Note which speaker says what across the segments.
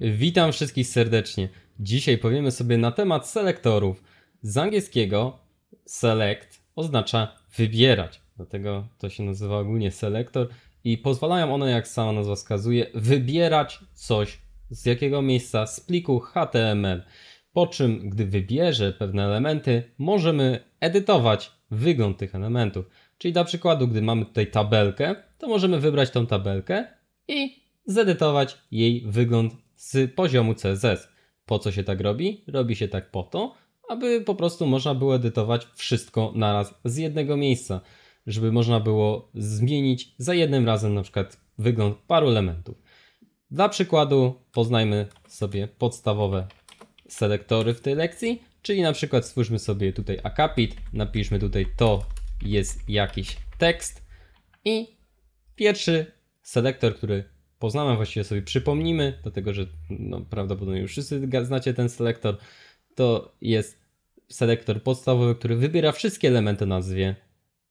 Speaker 1: Witam wszystkich serdecznie. Dzisiaj powiemy sobie na temat selektorów. Z angielskiego select oznacza wybierać, dlatego to się nazywa ogólnie selektor i pozwalają one, jak sama nazwa wskazuje, wybierać coś z jakiego miejsca z pliku HTML. Po czym, gdy wybierze pewne elementy, możemy edytować wygląd tych elementów. Czyli dla przykładu, gdy mamy tutaj tabelkę, to możemy wybrać tą tabelkę i zedytować jej wygląd z poziomu CSS. Po co się tak robi? Robi się tak po to, aby po prostu można było edytować wszystko naraz z jednego miejsca, żeby można było zmienić za jednym razem na przykład wygląd paru elementów. Dla przykładu poznajmy sobie podstawowe selektory w tej lekcji, czyli na przykład stwórzmy sobie tutaj akapit, napiszmy tutaj to jest jakiś tekst i pierwszy selektor, który poznamy, właściwie sobie przypomnimy, dlatego że no, prawdopodobnie już wszyscy znacie ten selektor. To jest selektor podstawowy, który wybiera wszystkie elementy nazwie,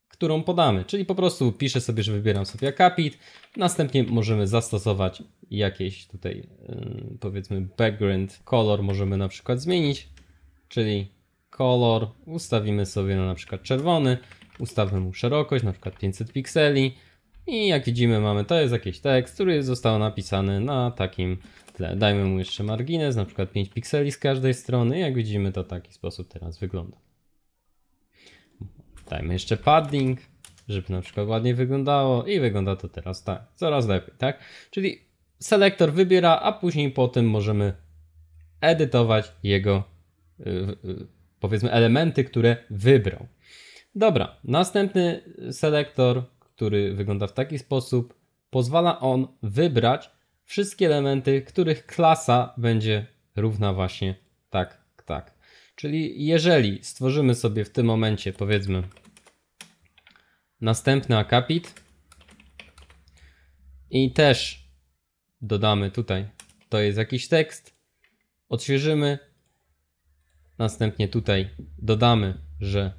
Speaker 1: którą podamy. Czyli po prostu piszę sobie, że wybieram sobie akapit. Następnie możemy zastosować jakieś tutaj yy, powiedzmy background, kolor możemy na przykład zmienić, czyli kolor ustawimy sobie na, na przykład czerwony, ustawmy mu szerokość na przykład 500 pikseli, i jak widzimy mamy, to jest jakiś tekst, który został napisany na takim tle. Dajmy mu jeszcze margines, na przykład 5 pikseli z każdej strony. Jak widzimy to taki sposób teraz wygląda. Dajmy jeszcze padding, żeby na przykład ładnie wyglądało i wygląda to teraz tak, coraz lepiej, tak? Czyli selektor wybiera, a później po tym możemy edytować jego y, y, powiedzmy elementy, które wybrał. Dobra, następny selektor który wygląda w taki sposób. Pozwala on wybrać wszystkie elementy, których klasa będzie równa właśnie tak, tak. Czyli jeżeli stworzymy sobie w tym momencie, powiedzmy, następny akapit i też dodamy tutaj, to jest jakiś tekst, odświeżymy, następnie tutaj dodamy, że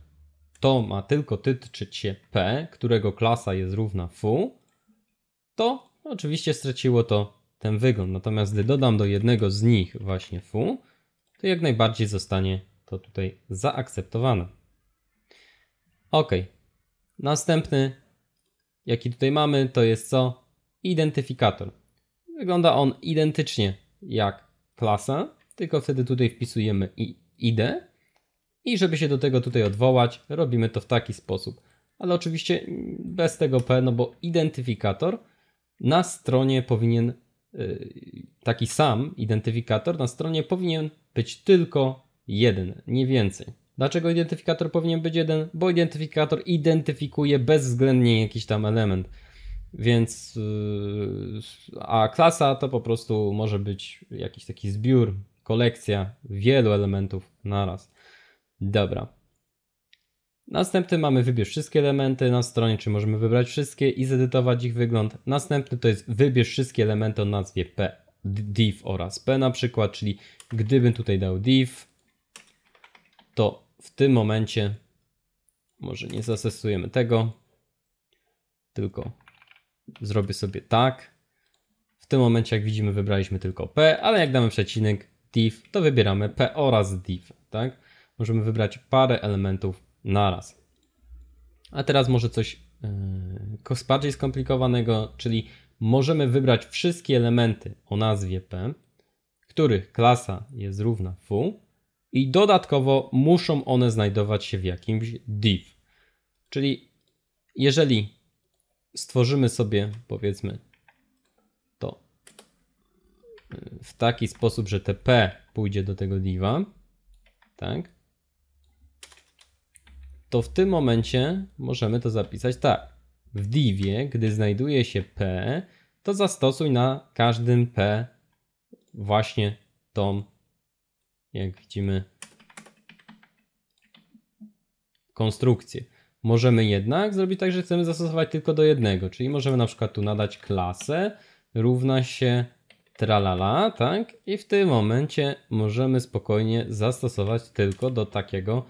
Speaker 1: to ma tylko tyczyć się P, którego klasa jest równa FU, to oczywiście straciło to ten wygląd. Natomiast gdy dodam do jednego z nich właśnie FU, to jak najbardziej zostanie to tutaj zaakceptowane. Ok. Następny, jaki tutaj mamy, to jest co? Identyfikator. Wygląda on identycznie jak klasa, tylko wtedy tutaj wpisujemy i ID i żeby się do tego tutaj odwołać, robimy to w taki sposób. Ale oczywiście bez tego P, no bo identyfikator na stronie powinien, y, taki sam identyfikator na stronie powinien być tylko jeden, nie więcej. Dlaczego identyfikator powinien być jeden? Bo identyfikator identyfikuje bezwzględnie jakiś tam element. Więc y, a klasa to po prostu może być jakiś taki zbiór, kolekcja wielu elementów naraz. Dobra. Następny mamy wybierz wszystkie elementy na stronie, czy możemy wybrać wszystkie i zedytować ich wygląd. Następny to jest wybierz wszystkie elementy o nazwie P, div oraz P na przykład, czyli gdybym tutaj dał div, to w tym momencie może nie zastosujemy tego, tylko zrobię sobie tak. W tym momencie jak widzimy wybraliśmy tylko P, ale jak damy przecinek div, to wybieramy P oraz div, tak? możemy wybrać parę elementów naraz. A teraz może coś yy, bardziej skomplikowanego, czyli możemy wybrać wszystkie elementy o nazwie P, których klasa jest równa foo i dodatkowo muszą one znajdować się w jakimś div. Czyli jeżeli stworzymy sobie powiedzmy to e, w taki sposób, że te P pójdzie do tego diva, tak? to w tym momencie możemy to zapisać tak. W divie, gdy znajduje się p, to zastosuj na każdym p właśnie tą, jak widzimy, konstrukcję. Możemy jednak zrobić tak, że chcemy zastosować tylko do jednego, czyli możemy na przykład tu nadać klasę równa się tralala, tak? I w tym momencie możemy spokojnie zastosować tylko do takiego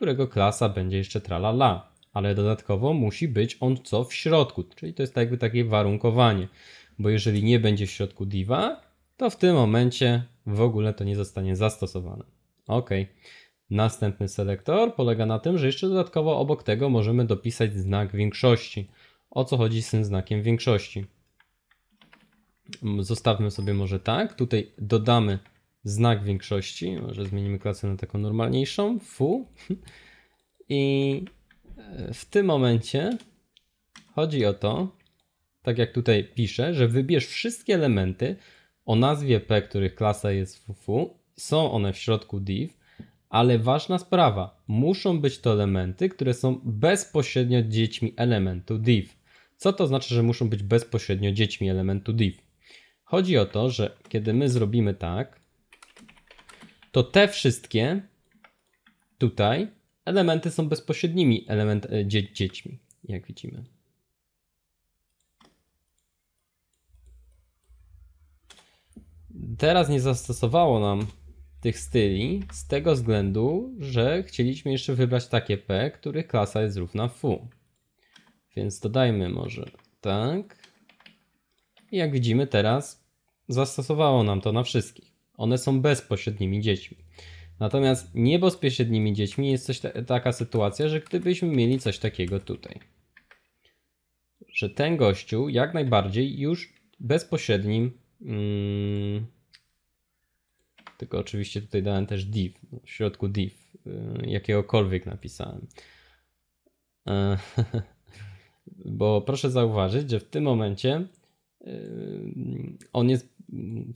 Speaker 1: którego klasa będzie jeszcze tralala, ale dodatkowo musi być on co w środku, czyli to jest tak jakby takie warunkowanie, bo jeżeli nie będzie w środku diva, to w tym momencie w ogóle to nie zostanie zastosowane. Ok. Następny selektor polega na tym, że jeszcze dodatkowo obok tego możemy dopisać znak większości. O co chodzi z tym znakiem większości? Zostawmy sobie może tak. Tutaj dodamy znak większości. Może zmienimy klasę na taką normalniejszą. Fu. I e, w tym momencie chodzi o to, tak jak tutaj piszę, że wybierz wszystkie elementy o nazwie P, których klasa jest FUFU. Są one w środku div, ale ważna sprawa, muszą być to elementy, które są bezpośrednio dziećmi elementu div. Co to znaczy, że muszą być bezpośrednio dziećmi elementu div? Chodzi o to, że kiedy my zrobimy tak, to te wszystkie tutaj elementy są bezpośrednimi element, e, dzie, dziećmi, jak widzimy. Teraz nie zastosowało nam tych styli z tego względu, że chcieliśmy jeszcze wybrać takie P, których klasa jest równa FU. Więc dodajmy może tak. I jak widzimy teraz zastosowało nam to na wszystkich. One są bezpośrednimi dziećmi. Natomiast niebezpośrednimi dziećmi jest coś taka sytuacja, że gdybyśmy mieli coś takiego tutaj, że ten gościu jak najbardziej już bezpośrednim, mm, tylko oczywiście tutaj dałem też div, w środku div, y, jakiegokolwiek napisałem. E, bo proszę zauważyć, że w tym momencie y, on jest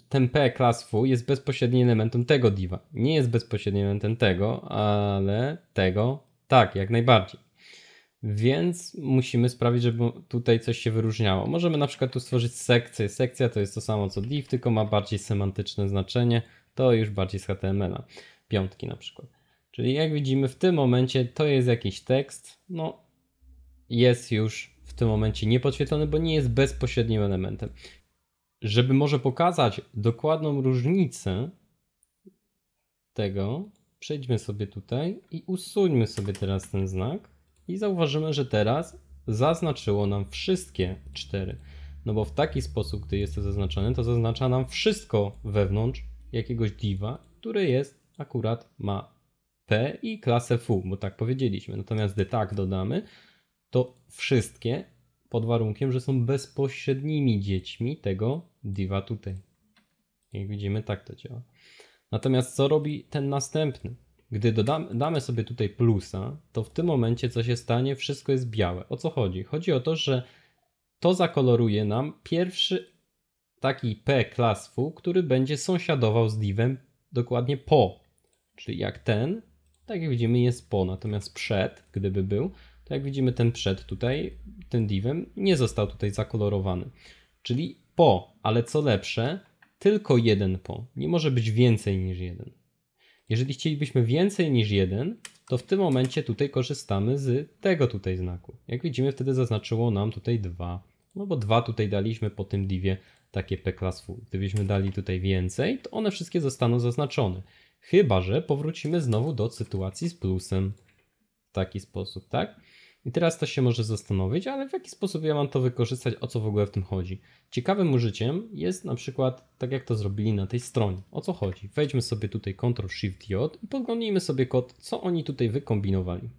Speaker 1: ten P class foo jest bezpośrednim elementem tego diva. Nie jest bezpośrednim elementem tego, ale tego tak, jak najbardziej. Więc musimy sprawić, żeby tutaj coś się wyróżniało. Możemy na przykład tu stworzyć sekcję. Sekcja to jest to samo co div, tylko ma bardziej semantyczne znaczenie. To już bardziej z HTML-a. Piątki na przykład. Czyli jak widzimy w tym momencie to jest jakiś tekst. No jest już w tym momencie niepodświetlony, bo nie jest bezpośrednim elementem żeby może pokazać dokładną różnicę tego, przejdźmy sobie tutaj i usuńmy sobie teraz ten znak i zauważymy, że teraz zaznaczyło nam wszystkie cztery. No bo w taki sposób, gdy jest to zaznaczone, to zaznacza nam wszystko wewnątrz jakiegoś diva, który jest akurat ma P i klasę FU, bo tak powiedzieliśmy. Natomiast gdy tak dodamy, to wszystkie pod warunkiem, że są bezpośrednimi dziećmi tego diwa tutaj. Jak widzimy, tak to działa. Natomiast co robi ten następny? Gdy dodamy, damy sobie tutaj plusa, to w tym momencie co się stanie? Wszystko jest białe. O co chodzi? Chodzi o to, że to zakoloruje nam pierwszy taki P klasfu, który będzie sąsiadował z divem dokładnie po. Czyli jak ten, tak jak widzimy jest po, natomiast przed, gdyby był, to jak widzimy ten przed tutaj, tym divem, nie został tutaj zakolorowany. Czyli po, ale co lepsze, tylko jeden po. Nie może być więcej niż jeden. Jeżeli chcielibyśmy więcej niż jeden, to w tym momencie tutaj korzystamy z tego tutaj znaku. Jak widzimy, wtedy zaznaczyło nam tutaj dwa, no bo dwa tutaj daliśmy po tym divie takie p-class full. Gdybyśmy dali tutaj więcej, to one wszystkie zostaną zaznaczone. Chyba, że powrócimy znowu do sytuacji z plusem w taki sposób, tak? I teraz to się może zastanowić, ale w jaki sposób ja mam to wykorzystać, o co w ogóle w tym chodzi. Ciekawym użyciem jest na przykład, tak jak to zrobili na tej stronie. O co chodzi? Wejdźmy sobie tutaj Ctrl-Shift-J i podglądnijmy sobie kod, co oni tutaj wykombinowali.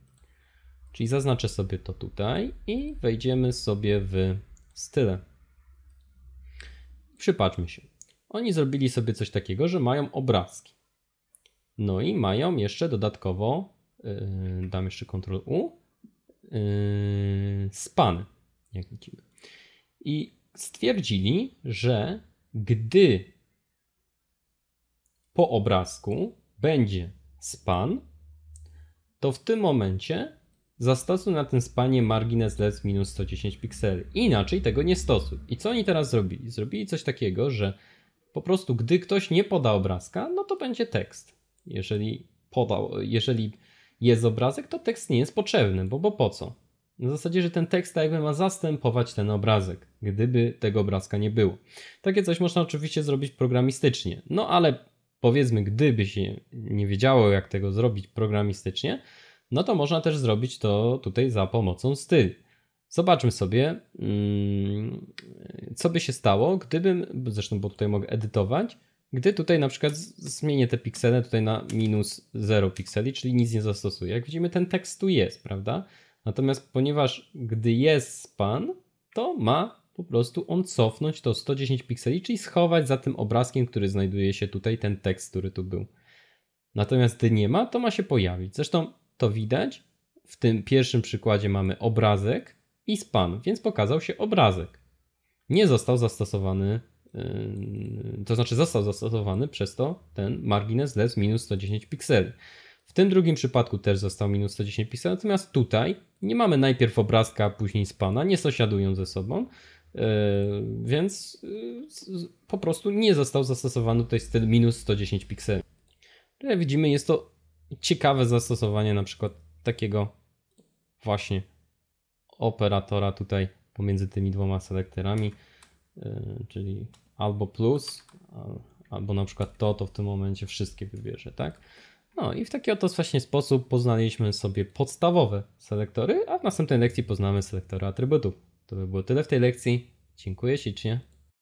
Speaker 1: Czyli zaznaczę sobie to tutaj i wejdziemy sobie w style. Przypatrzmy się. Oni zrobili sobie coś takiego, że mają obrazki. No i mają jeszcze dodatkowo, yy, dam jeszcze Ctrl U, Yy, spany, jak widzimy. I stwierdzili, że gdy po obrazku będzie span, to w tym momencie zastosuj na tym spanie margines lec minus 110 pikseli. Inaczej tego nie stosuj. I co oni teraz zrobili? Zrobili coś takiego, że po prostu gdy ktoś nie poda obrazka, no to będzie tekst. Jeżeli podał, jeżeli jest obrazek, to tekst nie jest potrzebny, bo, bo po co? Na zasadzie, że ten tekst jakby ma zastępować ten obrazek, gdyby tego obrazka nie było. Takie coś można oczywiście zrobić programistycznie, no ale powiedzmy, gdyby się nie wiedziało, jak tego zrobić programistycznie, no to można też zrobić to tutaj za pomocą stylu. Zobaczmy sobie, mm, co by się stało, gdybym, zresztą, bo tutaj mogę edytować, gdy tutaj na przykład zmienię te piksele tutaj na minus 0 pikseli, czyli nic nie zastosuję. Jak widzimy, ten tekst tu jest, prawda? Natomiast ponieważ gdy jest span, to ma po prostu on cofnąć to 110 pikseli, czyli schować za tym obrazkiem, który znajduje się tutaj, ten tekst, który tu był. Natomiast gdy nie ma, to ma się pojawić. Zresztą to widać. W tym pierwszym przykładzie mamy obrazek i span, więc pokazał się obrazek. Nie został zastosowany to znaczy został zastosowany przez to ten margines less minus 110 pikseli. W tym drugim przypadku też został minus 110 pikseli, natomiast tutaj nie mamy najpierw obrazka, a później spana, nie sąsiadują ze sobą, e, więc e, po prostu nie został zastosowany tutaj styl minus 110 pikseli. Jak no widzimy jest to ciekawe zastosowanie na przykład takiego właśnie operatora tutaj pomiędzy tymi dwoma selektorami, e, czyli albo plus, albo na przykład to, to w tym momencie wszystkie wybierze, tak? No i w taki oto właśnie sposób poznaliśmy sobie podstawowe selektory, a w następnej lekcji poznamy selektory atrybutów. To by było tyle w tej lekcji. Dziękuję ślicznie.